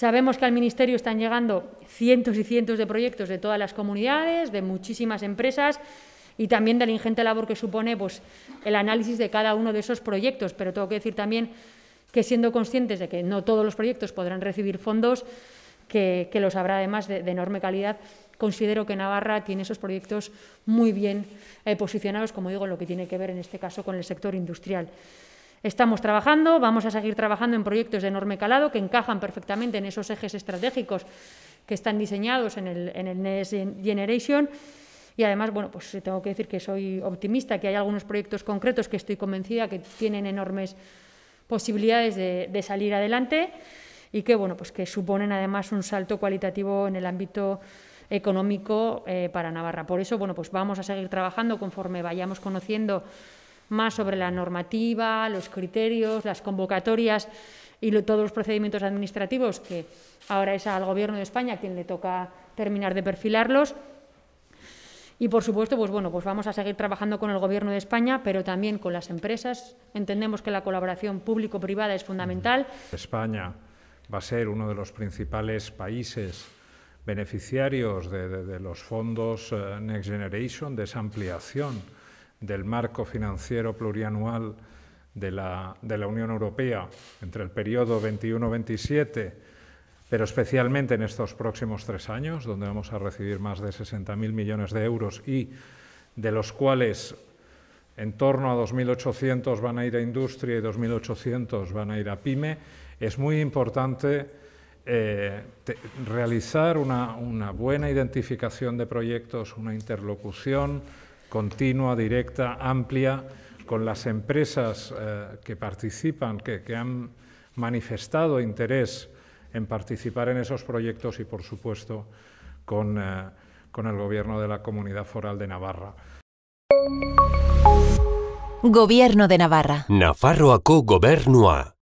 Sabemos que al Ministerio están llegando cientos y cientos de proyectos de todas las comunidades, de muchísimas empresas y también de la ingente labor que supone pues, el análisis de cada uno de esos proyectos. Pero tengo que decir también que siendo conscientes de que no todos los proyectos podrán recibir fondos, que, los habrá además de, enorme calidad, considero que Navarra tiene esos proyectos muy bien eh, posicionados, como digo, en lo que tiene que ver en este caso con el sector industrial. Estamos trabajando, vamos a seguir trabajando en proyectos de enorme calado que encajan perfectamente en esos ejes estratégicos que están diseñados en el, en el Next Generation. Y además, bueno, pues tengo que decir que soy optimista, que hay algunos proyectos concretos que estoy convencida que tienen enormes posibilidades de, salir adelante y que, bueno, pues que suponen además un salto cualitativo en el ámbito económico eh, para Navarra. Por eso, bueno, pues vamos a seguir trabajando conforme vayamos conociendo más sobre la normativa, los criterios, las convocatorias y todos los procedimientos administrativos, que ahora es al Gobierno de España quien le toca terminar de perfilarlos. Y por supuesto, pues bueno, pues vamos a seguir trabajando con el Gobierno de España, pero también con las empresas. Entendemos que la colaboración público-privada es fundamental. España va a ser uno de los principales países beneficiarios de los fondos eh, Next Generation, de esa ampliación del marco financiero plurianual de la, Unión Europea entre el periodo 21-27, pero especialmente en estos próximos tres años, donde vamos a recibir más de 60.000 millones de euros y de los cuales en torno a 2.800 van a ir a industria y 2.800 van a ir a pyme, es muy importante eh, realizar una buena identificación de proyectos, una interlocución continua, directa, amplia, con las empresas eh, que participan, que, han manifestado interés en participar en esos proyectos y, por supuesto, eh, con, el Gobierno de la Comunidad Foral de Navarra. Gobierno de Navarra. Nafarroako Gobernua.